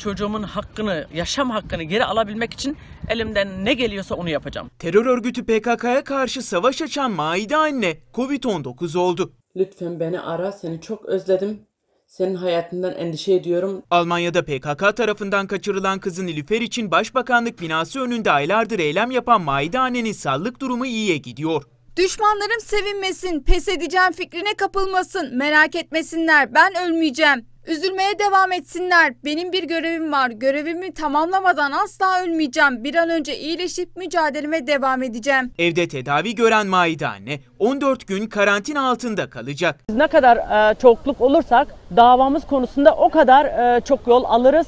çocuğumun hakkını, yaşam hakkını geri alabilmek için elimden ne geliyorsa onu yapacağım. Terör örgütü PKK'ya karşı savaş açan Maide anne Covid-19 oldu. Lütfen beni ara, seni çok özledim. Senin hayatından endişe ediyorum. Almanya'da PKK tarafından kaçırılan kızın Nilüfer için Başbakanlık binası önünde aylardır eylem yapan Maide annenin sağlık durumu iyiye gidiyor. Düşmanlarım sevinmesin, pes edeceğim fikrine kapılmasın, merak etmesinler ben ölmeyeceğim. Üzülmeye devam etsinler. Benim bir görevim var. Görevimi tamamlamadan asla ölmeyeceğim. Bir an önce iyileşip mücadeleme devam edeceğim. Evde tedavi gören Maide anne 14 gün karantina altında kalacak. Biz ne kadar e, çokluk olursak davamız konusunda o kadar e, çok yol alırız.